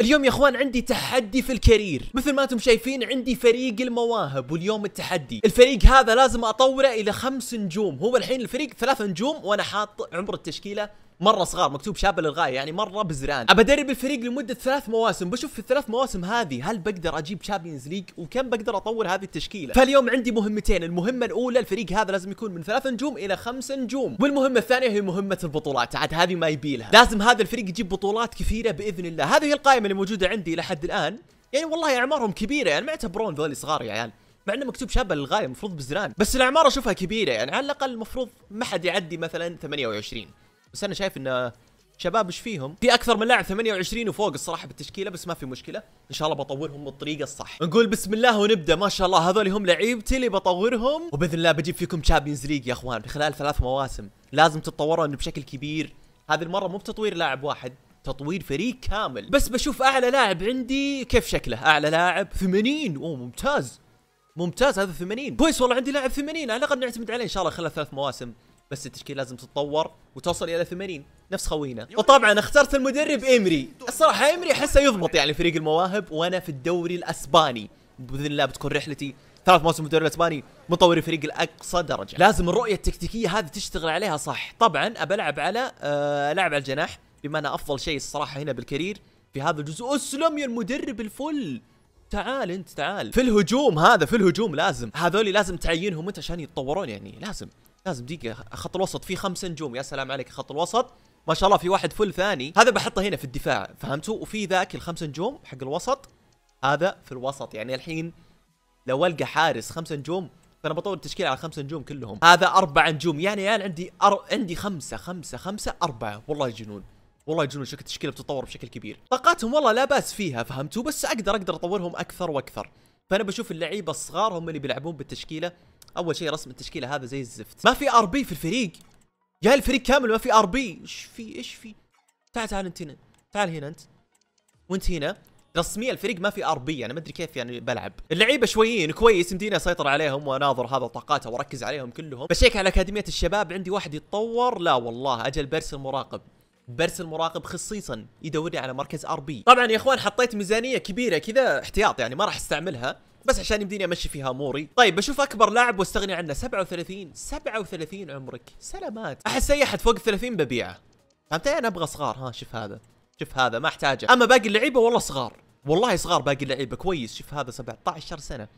اليوم يا اخوان عندي تحدي في الكارير مثل ما انتم شايفين عندي فريق المواهب واليوم التحدي الفريق هذا لازم اطوره الى خمس نجوم هو الحين الفريق ثلاث نجوم وانا حاط عمر التشكيله مره صغار مكتوب شابه للغايه يعني مره بزران ادرب الفريق لمده ثلاث مواسم بشوف في الثلاث مواسم هذه هل بقدر اجيب شامبيونز ليج وكم بقدر اطور هذه التشكيله فاليوم عندي مهمتين المهمه الاولى الفريق هذا لازم يكون من ثلاث نجوم الى خمس نجوم والمهمه الثانيه هي مهمه البطولات عاد هذه ما يبيلها لازم هذا الفريق يجيب بطولات كثيره باذن الله هذه القائمه اللي موجوده عندي لحد الان يعني والله اعمارهم كبيره يعني ما يعتبرون ذولي صغار يا عيال مع انه مكتوب شابه للغايه المفروض بزران بس الاعمار اشوفها كبيره يعني على الاقل المفروض ما حد يعدي مثلا 28 بس انا شايف ان شباب ايش فيهم؟ في اكثر من لاعب 28 وفوق الصراحه بالتشكيله بس ما في مشكله، ان شاء الله بطورهم بالطريقه الصح. نقول بسم الله ونبدا ما شاء الله هذول هم لعيبتي اللي بطورهم وباذن الله بجيب فيكم تشامبيونز ليج يا اخوان خلال ثلاث مواسم، لازم تتطورون بشكل كبير. هذه المره مو بتطوير لاعب واحد، تطوير فريق كامل، بس بشوف اعلى لاعب عندي كيف شكله؟ اعلى لاعب 80 اوه ممتاز. ممتاز هذا 80 كويس والله عندي لاعب 80 على الاقل نعتمد عليه ان شاء الله خلال ثلاث مواسم بس التشكيله لازم تتطور وتوصل الى 80 نفس خوينا وطبعا اخترت المدرب امري الصراحه امري احسه يضبط يعني فريق المواهب وانا في الدوري الاسباني باذن الله بتكون رحلتي ثلاث مواسم الدوري الاسباني مطور الفريق لاقصى درجه لازم الرؤيه التكتيكيه هذه تشتغل عليها صح طبعا ابلعب على أه لعب على الجناح بما انا افضل شيء الصراحه هنا بالكرير في هذا الجزء اسلم يا المدرب الفل تعال انت تعال في الهجوم هذا في الهجوم لازم هذول لازم تعينهم انت عشان يتطورون يعني لازم لازم دقيقه خط الوسط في خمسه نجوم يا سلام عليك خط الوسط ما شاء الله في واحد فل ثاني هذا بحطه هنا في الدفاع فهمتوا وفي ذاك الخمسه نجوم حق الوسط هذا في الوسط يعني الحين لو القى حارس خمسه نجوم فانا بطور التشكيله على خمسه نجوم كلهم هذا اربع نجوم يعني الان يعني عندي أر... عندي خمسه خمسه خمسه اربعه والله جنون والله جنون شكل التشكيله بتتطور بشكل كبير طاقاتهم والله لا باس فيها فهمتوا بس اقدر اقدر اطورهم اكثر واكثر فانا بشوف اللعيبه الصغار هم اللي بيلعبون بالتشكيله اول شيء رسم التشكيله هذا زي الزفت ما في ار بي في الفريق يا الفريق كامل ما في ار بي ايش في ايش في تعال تعال انت هنا تعال هنا انت وانت هنا رسميا الفريق ما في ار بي انا ما ادري كيف يعني بلعب اللعيبه شويين كويس مدينا اسيطر عليهم واناظر هذا طاقاته واركز عليهم كلهم بشيك على اكاديميه الشباب عندي واحد يتطور لا والله اجل برس المراقب برس المراقب خصيصا يدورني على مركز ار بي طبعا يا اخوان حطيت ميزانيه كبيره كذا احتياط يعني ما راح استعملها بس عشان يمديني امشي فيها اموري طيب بشوف اكبر لاعب واستغني عنه 37 37 عمرك سلامات احس اي احد فوق 30 ببيعه فهمت انا ابغى صغار ها شوف هذا شوف هذا ما احتاجه اما باقي اللعيبه والله صغار والله صغار باقي اللعيبه كويس شوف هذا 17 سنه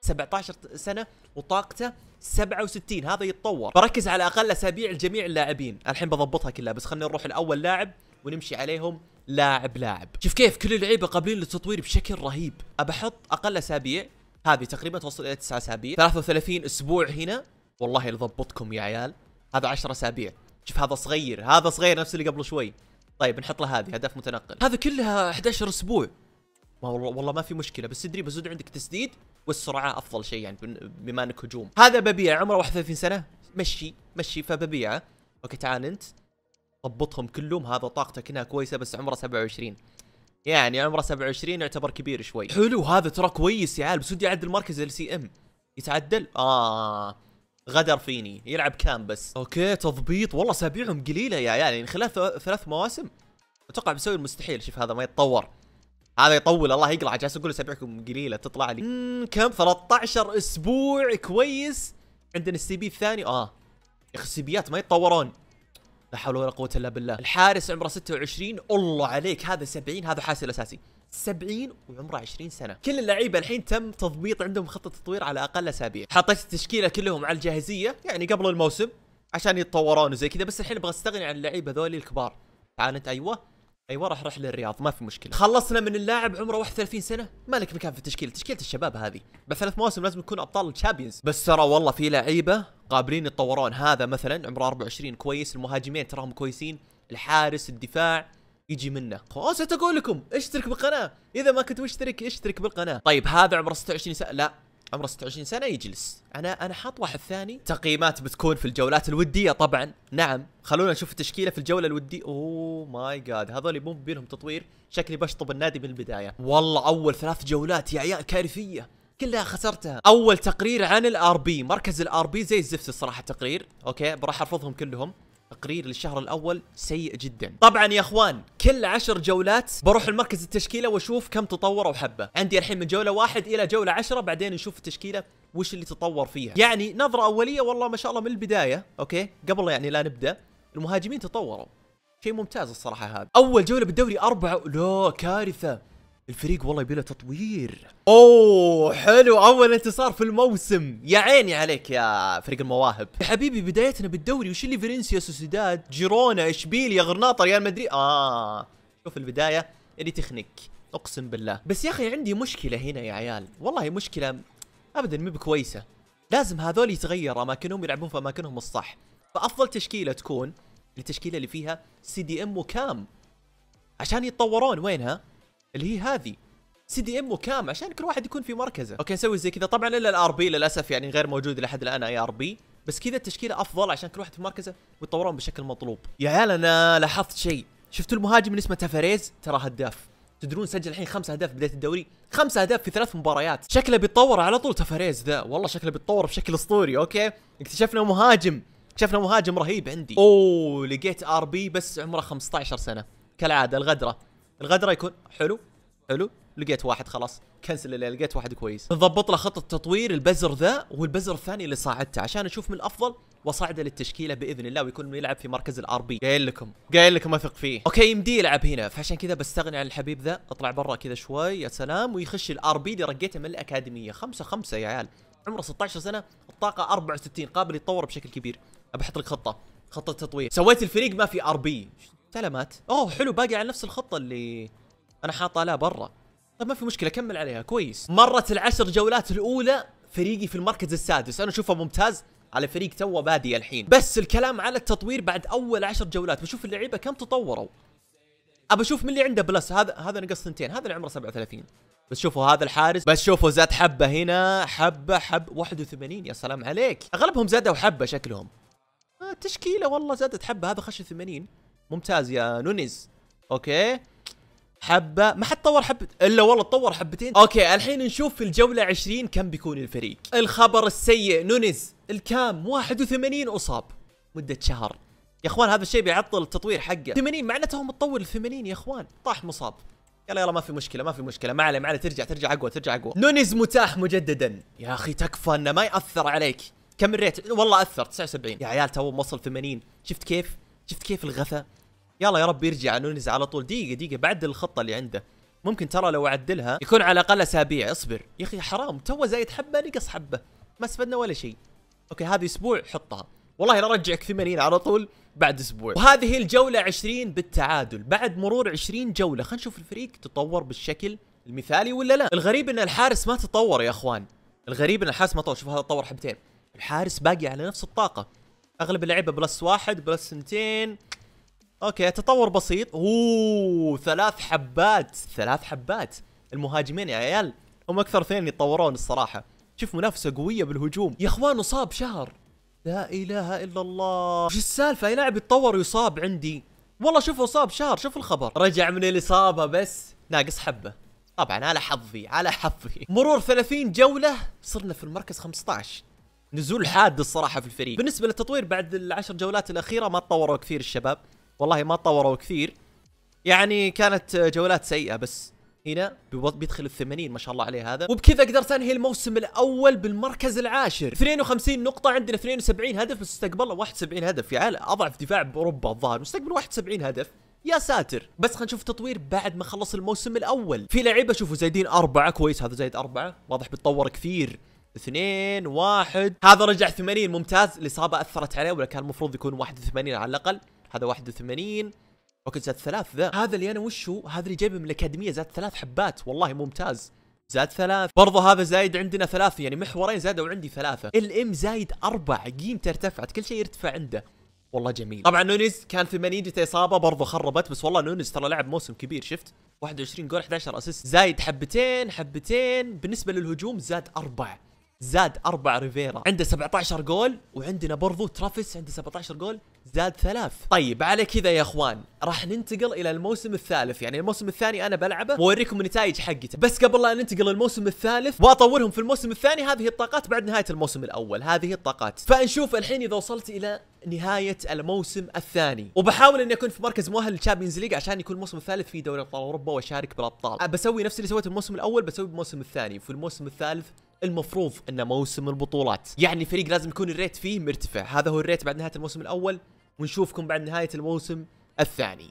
17 سنه وطاقته 67 هذا يتطور بركز على اقل اسابيع لجميع اللاعبين الحين بضبطها كلها بس خلينا نروح الاول لاعب ونمشي عليهم لاعب لاعب شوف كيف كل اللعيبه قابلين للتطوير بشكل رهيب ابى احط اقل اسابيع هذه تقريبا توصل الى 9 اسابيع 33 اسبوع هنا والله لضبطكم يا عيال هذا 10 اسابيع شوف هذا صغير هذا صغير نفس اللي قبل شوي طيب نحط له هذه هدف متنقل هذا كلها 11 اسبوع ما والله ما في مشكله بس تدري بزود عندك تسديد والسرعه افضل شيء يعني بما انك هجوم هذا ببيع عمره 31 سنه مشي مشي فببيعه اوكي تعال انت ضبطهم كلهم هذا طاقته كانها كويسه بس عمره 27 يعني عمره 27 يعتبر كبير شوي حلو هذا ترى كويس يا عيال بس ودي اعدل مركز ال سي ام يتعدل اه غدر فيني يلعب كام بس اوكي تضبيط والله اسابيعهم قليله يا عيال يعني خلال ثلاث مواسم اتوقع بيسوي المستحيل شوف هذا ما يتطور هذا يطول الله يقلع جالس اقول اسابيعكم قليله تطلع لي مم كم 13 اسبوع كويس عندنا السي بي الثاني اه يا اخي السي بيات ما يتطورون لا حول ولا قوه الا بالله الحارس عمره 26 الله عليك هذا 70 هذا حارس الاساسي 70 وعمره 20 سنه كل اللعيبه الحين تم تضبيط عندهم خطه تطوير على اقل اسابيع حطيت التشكيله كلهم على الجاهزيه يعني قبل الموسم عشان يتطورون وزي كذا بس الحين ابغى استغني عن اللعيبه ذولي الكبار تعال انت ايوه ايوه راح رحله الرياض ما في مشكله خلصنا من اللاعب عمره 31 سنه مالك مكان في التشكيله تشكيله الشباب هذه بثلاث مواسم لازم يكون ابطال الشامبيونز بس ترى والله في لعيبه قابلين يتطورون هذا مثلا عمره 24 كويس المهاجمين تراهم كويسين الحارس الدفاع يجي منه خلاص اقول لكم اشترك بالقناه اذا ما كنت مشترك اشترك بالقناه طيب هذا عمره 26 سنه لا عمره 26 سنه يجلس انا انا حاط واحد ثاني تقييمات بتكون في الجولات الوديه طبعا نعم خلونا نشوف التشكيله في الجوله الوديه اوه ماي جاد هذول مو بينهم تطوير شكلي بشطب النادي من البدايه والله اول ثلاث جولات يا عيال كارثيه كلها خسرتها اول تقرير عن الار بي مركز الار بي زي الزفت الصراحه التقرير اوكي راح ارفضهم كلهم تقرير للشهر الاول سيء جدا طبعا يا اخوان كل عشر جولات بروح المركز التشكيله واشوف كم تطوروا حبه عندي الحين من جوله واحد الى جوله عشرة بعدين نشوف التشكيله وش اللي تطور فيها يعني نظره اوليه والله ما شاء الله من البدايه اوكي قبل يعني لا نبدا المهاجمين تطوروا شيء ممتاز الصراحه هذا اول جوله بالدوري أربعة لا كارثه الفريق والله يبيله تطوير اوه حلو اول انتصار في الموسم يا عيني عليك يا فريق المواهب يا حبيبي بدايتنا بالدوري وش اللي فيرنسيا سوسيداد جيرونا اشبيليا غرناطه ريال مدريد اه شوف البدايه اللي تخنق اقسم بالله بس يا اخي عندي مشكله هنا يا عيال والله مشكله ابدا مو بكويسه لازم هذول يتغير اماكنهم يلعبون في اماكنهم الصح فافضل تشكيله تكون التشكيله اللي فيها سي دي ام وكام عشان يتطورون وينها اللي هي هذه سي دي ام وكام عشان كل واحد يكون في مركزه اوكي اسوي زي كذا طبعا الا الار بي للاسف يعني غير موجود لحد الان اي ار بي بس كذا التشكيله افضل عشان كل واحد في مركزه ويتطورون بشكل مطلوب يا عيال انا لاحظت شيء شفتوا المهاجم اللي اسمه تافاريز ترى هداف تدرون سجل الحين خمس اهداف بدايه الدوري خمس اهداف في ثلاث مباريات شكله بيتطور على طول تافاريز ذا والله شكله بيتطور بشكل اسطوري اوكي اكتشفنا مهاجم اكتشفنا مهاجم رهيب عندي اوه لقيت ار بي بس عمره 15 سنه كالعاده الغدره الغدره يكون حلو حلو لقيت واحد خلاص كنسل اللي لقيت واحد كويس نضبط له خطه تطوير البزر ذا والبزر الثاني اللي صاعدته عشان اشوف من الافضل وصعده للتشكيله باذن الله ويكون يلعب في مركز الار بي قايل لكم قايل لكم اثق فيه اوكي يمدي يلعب هنا فعشان كذا بستغني عن الحبيب ذا اطلع برا كذا شوي يا سلام ويخش الار بي اللي رقيته من الاكاديميه خمسة خمسة يا عيال عمره 16 سنه الطاقه 64 قابل يتطور بشكل كبير ابى احط لك خطه خطه تطوير سويت الفريق ما في ار بي سلامات اوه حلو باقي على نفس الخطه اللي انا حاطها لا برا طيب ما في مشكله كمل عليها كويس مرت العشر جولات الاولى فريقي في المركز السادس انا اشوفه ممتاز على فريق تو بادي الحين بس الكلام على التطوير بعد اول عشر جولات بشوف اللعيبه كم تطوروا ابى اشوف من اللي عنده بلس هذا هذا نقص سنتين هذا اللي عمره 37 بس شوفوا هذا الحارس بس شوفوا زاد حبه هنا حبه حب 81 يا سلام عليك اغلبهم زادوا حبه شكلهم آه تشكيله والله زادت حبه هذا خش 80 ممتاز يا نونيز اوكي حبه ما حد طور حبه الا والله تطور حبتين اوكي الحين نشوف في الجوله 20 كم بيكون الفريق الخبر السيء نونيز الكام 81 اصاب مده شهر يا اخوان هذا الشيء بيعطل التطوير حقه 80 معناته هو متطور ال 80 يا اخوان طاح مصاب يلا يلا ما في مشكله ما في مشكله ما عليه ما عليه ترجع ترجع اقوى ترجع اقوى نونيز متاح مجددا يا اخي تكفى انه ما ياثر عليك كم الريت والله اثر 79 يا عيال تو وصل 80 شفت كيف شفت كيف الغثى يلا يا رب يرجع نونز على طول دقيقه دقيقه بعدل الخطه اللي عنده ممكن ترى لو اعدلها يكون على الاقل اسابيع اصبر يا اخي حرام تو زايد حبه نقص حبه ما استفدنا ولا شيء اوكي هذه اسبوع حطها والله لا 80 على طول بعد اسبوع وهذه الجولة 20 بالتعادل بعد مرور 20 جولة خلينا نشوف الفريق تطور بالشكل المثالي ولا لا الغريب ان الحارس ما تطور يا اخوان الغريب ان الحارس ما تطور شوف هذا تطور حبتين الحارس باقي على نفس الطاقة اغلب اللعيبة بلس واحد بلس اثنتين اوكي تطور بسيط اوه ثلاث حبات ثلاث حبات المهاجمين يا عيال هم اكثر اثنين يتطورون الصراحه شوف منافسه قويه بالهجوم يا اخوان اصاب شهر لا اله الا الله شو السالفه لاعب يتطور ويصاب عندي والله شوفوا اصاب شهر شوف الخبر رجع من الاصابه بس ناقص حبه طبعا على حظي على حظي مرور 30 جوله صرنا في المركز 15 نزول حاد الصراحه في الفريق بالنسبه للتطوير بعد العشر جولات الاخيره ما تطوروا كثير الشباب والله ما طوروا كثير يعني كانت جولات سيئه بس هنا بيدخل ال 80 ما شاء الله عليه هذا وبكذا قدرت انهي الموسم الاول بالمركز العاشر 52 نقطه عندنا 72 هدف بس استقبلنا 71 هدف يا عيال اضعف دفاع باوروبا الظاهر مستقبل 71 هدف يا ساتر بس خلينا نشوف تطوير بعد ما خلص الموسم الاول في لعيبه شوفوا زايدين أربعة كويس هذا زايد أربعة واضح بيتطور كثير اثنين واحد هذا رجع 80 ممتاز الاصابه اثرت عليه ولا كان المفروض يكون 81 على الاقل هذا 81 اوكي زاد ثلاث ذا هذا اللي انا وش هو؟ هذا اللي جايبه من الاكاديميه زاد ثلاث حبات والله ممتاز زاد ثلاث برضه هذا زايد عندنا ثلاثة يعني محورين زادوا عندي ثلاثة الام زايد اربع قيمته ارتفعت كل شيء يرتفع عنده والله جميل طبعا نونيز كان 80 جت اصابه برضه خربت بس والله نونيز ترى لعب موسم كبير شفت 21 جول 11 اسيست زايد حبتين حبتين بالنسبه للهجوم زاد اربع زاد اربع ريفيرا عنده 17 جول وعندنا برضو ترافيس عنده 17 جول زاد ثلاث طيب على كذا يا اخوان راح ننتقل الى الموسم الثالث يعني الموسم الثاني انا بلعبه ووريكم النتائج حقته بس قبل لا ننتقل للموسم الثالث واطورهم في الموسم الثاني هذه الطاقات بعد نهايه الموسم الاول هذه الطاقات فنشوف الحين اذا وصلت الى نهاية الموسم الثاني وبحاول اني اكون في مركز مؤهل للتشامبيونز ليج عشان يكون الموسم الثالث في دوري ابطال اوروبا واشارك بالابطال بسوي نفس اللي سويته الموسم الاول بسوي بالموسم الثاني في الموسم الثالث المفروض انه موسم البطولات يعني الفريق لازم يكون الريت فيه مرتفع هذا هو الريت بعد نهايه الموسم الاول ونشوفكم بعد نهايه الموسم الثاني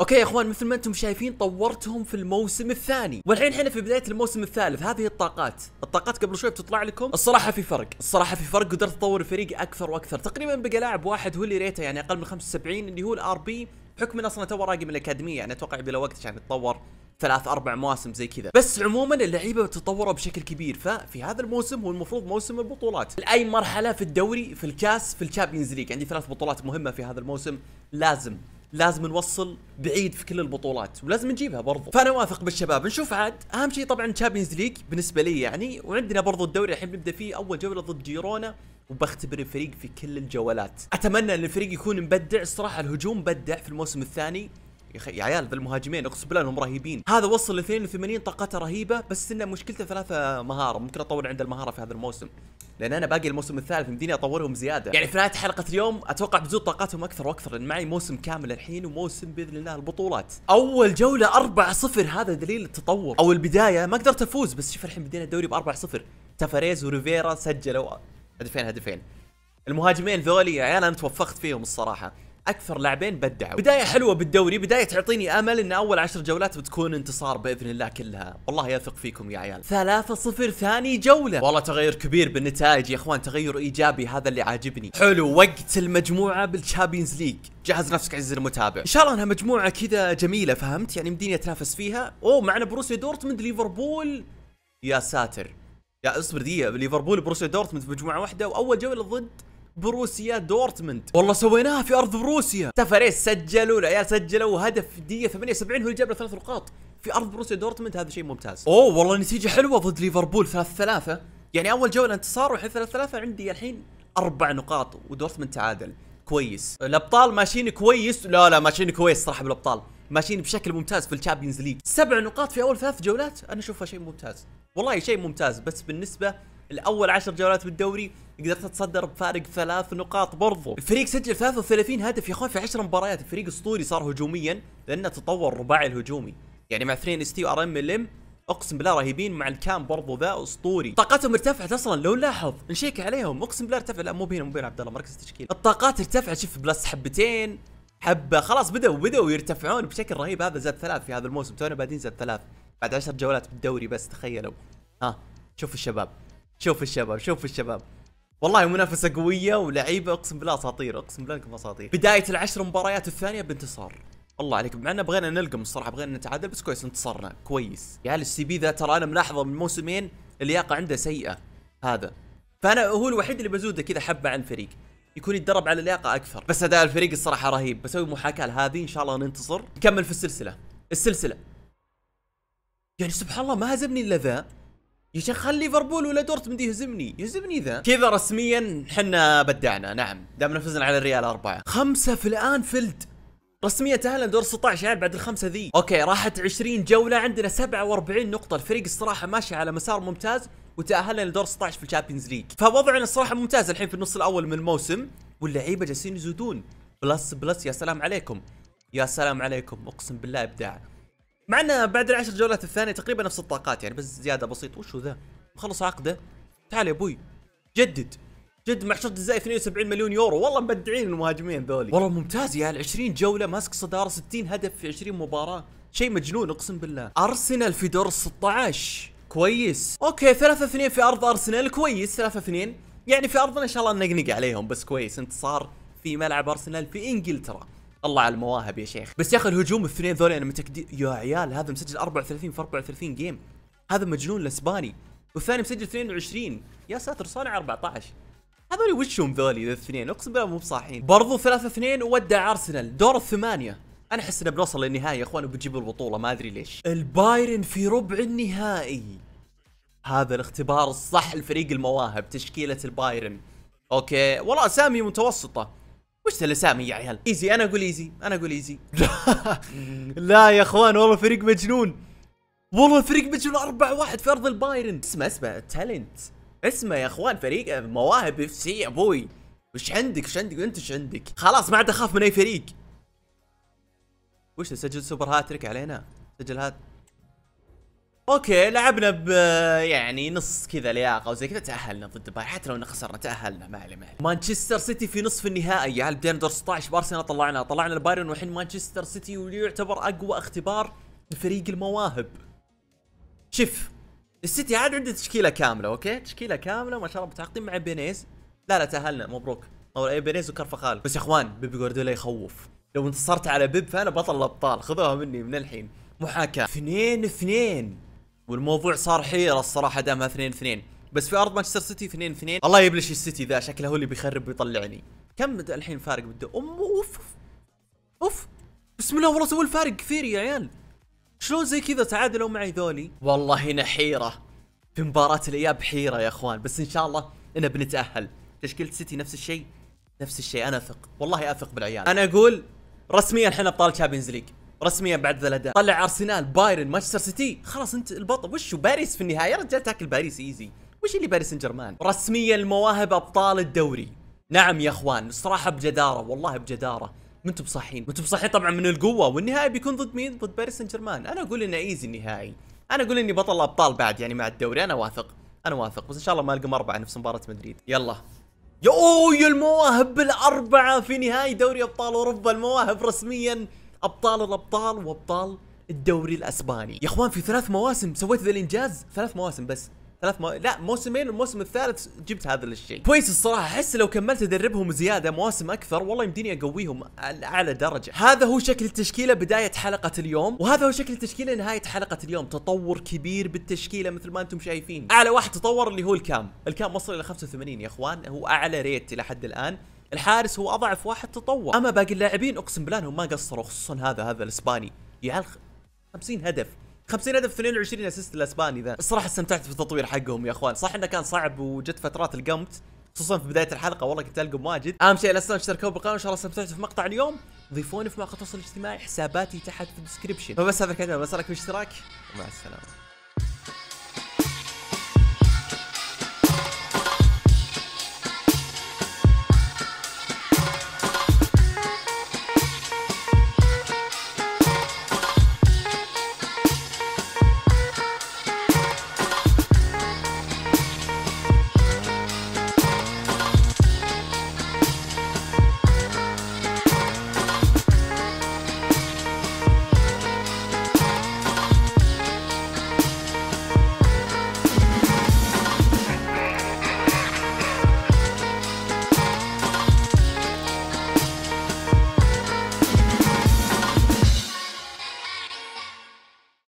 اوكي يا اخوان مثل ما انتم شايفين طورتهم في الموسم الثاني والحين احنا في بدايه الموسم الثالث هذه الطاقات الطاقات قبل شوي بتطلع لكم الصراحه في فرق الصراحه في فرق قدرت اطور الفريق اكثر واكثر تقريبا بقى لاعب واحد هو اللي ريته يعني اقل من 75 اللي هو الار بي بحكم اصلا تو راقي من الاكاديميه يعني اتوقع يبي له وقت عشان يتطور ثلاث اربع مواسم زي كذا بس عموما اللعيبه تطوروا بشكل كبير ففي هذا الموسم هو المفروض موسم البطولات لاي مرحله في الدوري في الكاس في الشامبيونز ليج عندي ثلاث بطولات مهمه في هذا الموسم لازم لازم نوصل بعيد في كل البطولات ولازم نجيبها برضو فانا واثق بالشباب نشوف عاد اهم شيء طبعا تشامبيونز ليج بالنسبه لي يعني وعندنا برضو الدوري الحين بنبدا فيه اول جوله ضد جيرونا وبختبر الفريق في كل الجولات اتمنى ان الفريق يكون مبدع الصراحه الهجوم بدع في الموسم الثاني يا اخي يا عيال ذا المهاجمين اقسم بالله انهم رهيبين هذا وصل ل 82 طاقته رهيبه بس انه مشكلته ثلاثه مهاره ممكن اطور عند المهاره في هذا الموسم لان انا باقي الموسم الثالث مديني اطورهم زياده يعني في نهايه حلقه اليوم اتوقع بتزود طاقاتهم اكثر واكثر لان معي موسم كامل الحين وموسم باذن الله البطولات اول جوله 4-0 هذا دليل التطور او البدايه ما قدرت افوز بس شوف الحين بدينا الدوري ب 4-0 تافاريز وريفيرا سجلوا هدفين هدفين المهاجمين ذولي يا عيال انا توفقت فيهم الصراحه اكثر لاعبين بدعوا بدايه حلوه بالدوري بدايه تعطيني امل ان اول عشر جولات بتكون انتصار باذن الله كلها والله يثق فيكم يا عيال 3-0 ثاني جوله والله تغير كبير بالنتائج يا اخوان تغير ايجابي هذا اللي عاجبني حلو وقت المجموعه بالتشامبيونز ليج جهز نفسك عزيزي المتابع ان شاء الله انها مجموعه كذا جميله فهمت يعني مديني اتنافس فيها اوه معنا بروسيا دورتموند ليفربول يا ساتر يا اصبر دقيقه ليفربول بروسيا دورتموند في مجموعه واحده واول جوله ضد بروسيا دورتموند والله سويناها في ارض بروسيا تفاريس سجلوا العيال سجلوا هدف دقيقه 78 هو اللي جاب له ثلاث نقاط في ارض بروسيا دورتموند هذا شيء ممتاز اوه والله نتيجه حلوه ضد ليفربول 3 3 يعني اول جوله انتصار والحين 3 3 عندي الحين اربع نقاط ودورتموند تعادل كويس الابطال ماشيين كويس لا لا ماشيين كويس صراحه بالابطال ماشيين بشكل ممتاز في الشامبيونز ليج سبع نقاط في اول ثلاث جولات انا اشوفها شيء ممتاز والله شيء ممتاز بس بالنسبه الاول عشر جولات بالدوري قدرت تتصدر بفارق ثلاث نقاط برضو الفريق سجل 33 هدف يا اخوي في 10 مباريات الفريق اسطوري صار هجوميا لانه تطور رباعي الهجومي يعني مع اثنين ستي وار ام ام اقسم بالله رهيبين مع الكام برضو ذا اسطوري طاقاتهم ارتفعت اصلا لو لاحظ نشيك عليهم اقسم بالله ارتفع لا مو بهنا مو بين عبد الله مركز التشكيل الطاقات ارتفعت شوف بلس حبتين حبه خلاص بدأوا بدأوا يرتفعون بشكل رهيب هذا زاد ثلاث في هذا الموسم تونا بادين زاد ثلاث بعد 10 جولات بالدوري بس تخيلوا ها شوف الشباب شوف الشباب شوف الشباب والله منافسه قويه ولعيبه اقسم بالله اساطير اقسم بالله انكم اساطير بدايه العشر مباريات الثانيه بانتصار الله عليكم مع ان بغينا نلقم الصراحه بغينا نتعادل بس كويس انتصرنا كويس يا يعني السي بي ذا ترى انا ملاحظه من موسمين اللياقه عنده سيئه هذا فانا هو الوحيد اللي بزوده كذا حبه عن الفريق يكون يتدرب على اللياقه اكثر بس اداء الفريق الصراحه رهيب بسوي محاكاه لهذه ان شاء الله ننتصر نكمل في السلسله السلسله يعني سبحان الله ما هزمني الا ذا يا شيخ خلي ليفربول ولا دورتموند يهزمني يهزمني ذا كذا رسميا حنا بدعنا نعم دامنا فزنا على الريال أربعة خمسة في الآن فلد رسميا تاهلنا دور 16 يعني بعد الخمسه ذي اوكي راحت 20 جوله عندنا 47 نقطه الفريق الصراحه ماشي على مسار ممتاز وتاهلنا لدور 16 في الشامبيونز ليج فوضعنا الصراحه ممتاز الحين في النص الاول من الموسم واللعيبه جالسين يزودون بلس بلس يا سلام عليكم يا سلام عليكم اقسم بالله ابداع مع انه بعد العشر جولات الثانيه تقريبا نفس الطاقات يعني بس زياده بسيطه وشو ذا مخلص عقده تعال يا ابوي جدد جد مع شرط الزاي 72 مليون يورو والله مبدعين المهاجمين ذولي والله ممتاز يا 20 جوله ماسك صداره 60 هدف في 20 مباراه شيء مجنون اقسم بالله ارسنال في دور 16 كويس اوكي 3 2 في ارض ارسنال كويس 3 2 يعني في ارضنا ان شاء الله نقنق عليهم بس كويس انتصار في ملعب ارسنال في انجلترا الله على المواهب يا شيخ بس يا اخي الهجوم الاثنين ذول انا متاكد يا عيال هذا مسجل 34 في 34 جيم هذا مجنون الاسباني والثاني مسجل 22 يا ساتر صانع 14 هذول وشهم ذولي الاثنين اقسم بالله مو بصاحين برضو 3 2 ودع ارسنال دور الثمانيه انا احس انه بنوصل للنهائي يا اخوان وبنجيب البطوله ما ادري ليش البايرن في ربع النهائي هذا الاختبار الصح لفريق المواهب تشكيله البايرن اوكي والله اسامي متوسطه وش الاسامي يا عيال ايزي انا اقول ايزي انا اقول ايزي لا يا اخوان والله فريق مجنون والله فريق مجنون 4 1 في ارض البايرن اسمه اسمه تالنت اسمه يا اخوان فريق مواهب اف سي ابوي وش عندك وش عندك وانت وش عندك خلاص ما عاد اخاف من اي فريق وش سجل سوبر هاتريك علينا سجل هات اوكي لعبنا ب يعني نص كذا لياقه وزي كذا تاهلنا ضد بايرن حتى لو ان خسرنا تاهلنا ما عليه ما عليه مانشستر سيتي في نصف النهائي يا بدينا دور 16 بارسنال طلعنا طلعنا البايرن والحين مانشستر سيتي واللي يعتبر اقوى اختبار لفريق المواهب شف السيتي عاد عنده تشكيله كامله اوكي تشكيله كامله ما شاء الله متعاقدين مع بينيز لا لا تاهلنا مبروك او إيه، بينيز وكرفخال بس يا اخوان بيب جوارديولا يخوف لو انتصرت على بيب فانا بطل الابطال خذوها مني من الحين محاكاه اثنين اثنين والموضوع صار حيره الصراحه دامها 2 2 بس في ارض مانشستر سيتي 2 2 الله يبلش السيتي ذا شكله هو اللي بيخرب ويطلعني كم الحين فارق بده ام اوف اوف بسم الله والله سوى الفارق كثير يا عيال شلون زي كذا تعادلوا معي ذولي والله هنا حيره في مباراة الاياب حيره يا اخوان بس ان شاء الله انا بنتاهل تشكيلة سيتي نفس الشيء نفس الشيء انا اثق والله اثق بالعيال انا اقول رسميا احنا ابطال تشامبيونز ليج رسميا بعد ذا الاداء طلع ارسنال بايرن مانشستر سيتي خلاص انت البطل وشو باريس في النهايه رجال تاكل باريس ايزي وش اللي باريس سان جيرمان رسميا المواهب ابطال الدوري نعم يا اخوان الصراحه بجداره والله بجداره ما انتم بصحين ما انتم بصحين طبعا من القوه والنهائي بيكون ضد مين ضد باريس سان جيرمان انا اقول انه ايزي النهائي انا اقول اني بطل ابطال بعد يعني مع الدوري انا واثق انا واثق بس ان شاء الله ما القم اربعه نفس مباراه مدريد يلا يا اوه يا المواهب الاربعه في نهائي دوري ابطال اوروبا المواهب رسميا ابطال الابطال وابطال الدوري الاسباني يا اخوان في ثلاث مواسم سويت ذا الانجاز ثلاث مواسم بس ثلاث مو... لا موسمين والموسم الثالث جبت هذا الشيء كويس الصراحه احس لو كملت ادربهم زياده مواسم اكثر والله يمديني اقويهم على درجه هذا هو شكل التشكيله بدايه حلقه اليوم وهذا هو شكل التشكيله نهايه حلقه اليوم تطور كبير بالتشكيله مثل ما انتم شايفين اعلى واحد تطور اللي هو الكام الكام وصل الى 85 يا اخوان هو اعلى ريت الى حد الان الحارس هو اضعف واحد تطور اما باقي اللاعبين اقسم بالله انهم ما قصروا خصوصا هذا هذا الاسباني يا عيال 50 هدف 50 هدف 22 اسيست الاسباني ذا الصراحه استمتعت بالتطوير حقهم يا اخوان صح انه كان صعب وجت فترات القمت خصوصا في بدايه الحلقه والله كنت القم واجد اهم شيء لا تنسون تشتركوا بالقناه وان شاء الله استمتعتوا في مقطع اليوم ضيفوني في مواقع التواصل الاجتماعي حساباتي تحت في الديسكربشن فبس هذا الكلام بسالك اشتراك ومع السلامه